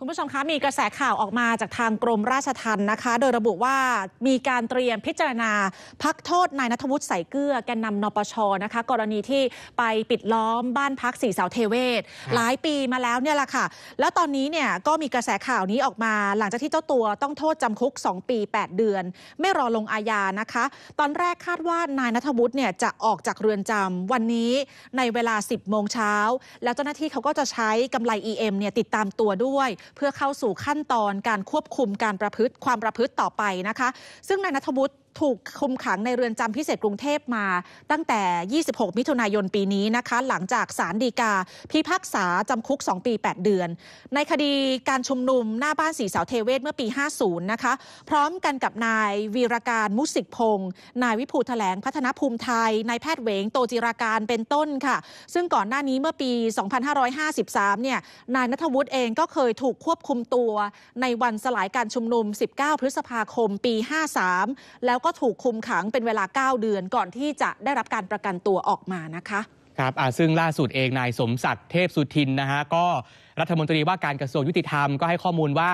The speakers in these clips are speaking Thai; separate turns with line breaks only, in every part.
คุณผู้ชมคะ มีกระแสข่าวออกมาจากทางกรมราชทัณฑ์นะคะ โดยระบุว่ามีการเตรียมพิจารณาพักโทษนายนัทวุฒิใส่เกลือแกนนำนปชนะคะ กรณีที่ไปปิดล้อมบ้านพักสี่สาวเทเวศ หลายปีมาแล้วเนี่ยแหละค่ะ แล้วตอนนี้เนี่ยก็มีกระแสข่าวนี้ออกมา หลังจากที่เจ้าตัวต้องโทษจำคุก 2 ปี 8 เดือน ไม่รอลงอาญานะคะ ตอนแรกคาดว่านายนัทวุฒิเนี่ยจะออกจากเรือนจำวันนี้ในเวลา 10โมงเช้าแล้วเจ้าหน้าที่เขาก็จะใช้กำไล EM เนี่ยติดตามตัวด้วยเพื่อเข้าสู่ขั้นตอนการควบคุมการประพฤติความประพฤติต่อไปนะคะ ซึ่งนายนัทวุฒิถูกคุมขังในเรือนจำพิเศษกรุงเทพมา ตั้งแต่ 26 มิถุนายนปีนี้นะคะ หลังจากสารดีกาพิพากษาจำคุก 2 ปี 8 เดือน ในคดีการชุมนุมหน้าบ้านสีสาวเทเวศเมื่อปี 50 นะคะพร้อมกันกับนายวีรการมุสิกพงศ์นายวิภูแถลงพัฒนภูมิไทยนายแพทย์เวงโตจิราการเป็นต้นค่ะ ซึ่งก่อนหน้านี้เมื่อปี 2553 เนี่ยนายนัทวุฒิเองก็เคยถูกควบคุมตัว ในวันสลายการชุมนุม 19 พฤษภาคมปี 53 แล้วก็ก็ถูกคุมขังเป็นเวลา 9 เดือนก่อนที่จะได้รับการประกันตัวออกมานะคะ
ครับซึ่งล่าสุดเองนายสมศักดิ์เทพสุทินนะฮะก็รัฐมนตรีว่าการกระทรวงยุติธรรมก็ให้ข้อมูลว่า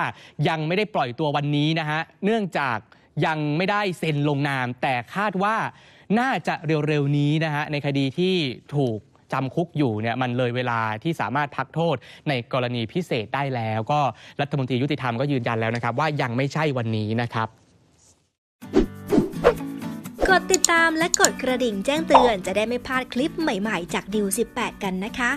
ยังไม่ได้ปล่อยตัววันนี้นะฮะเนื่องจากยังไม่ได้เซ็นลงนาม แต่คาดว่าน่าจะเร็วๆนี้นะฮะในคดีที่ถูกจำคุกอยู่เนี่ยมันเลยเวลาที่สามารถพักโทษในกรณีพิเศษได้แล้ว ก็รัฐมนตรียุติธรรมก็ยืนยันแล้วนะครับ ว่ายังไม่ใช่วันนี้นะครับ
ดติดตามและกดกระดิ่งแจ้งเตือนจะได้ไม่พลาดคลิปใหม่ๆจากดิว18 กันนะคะ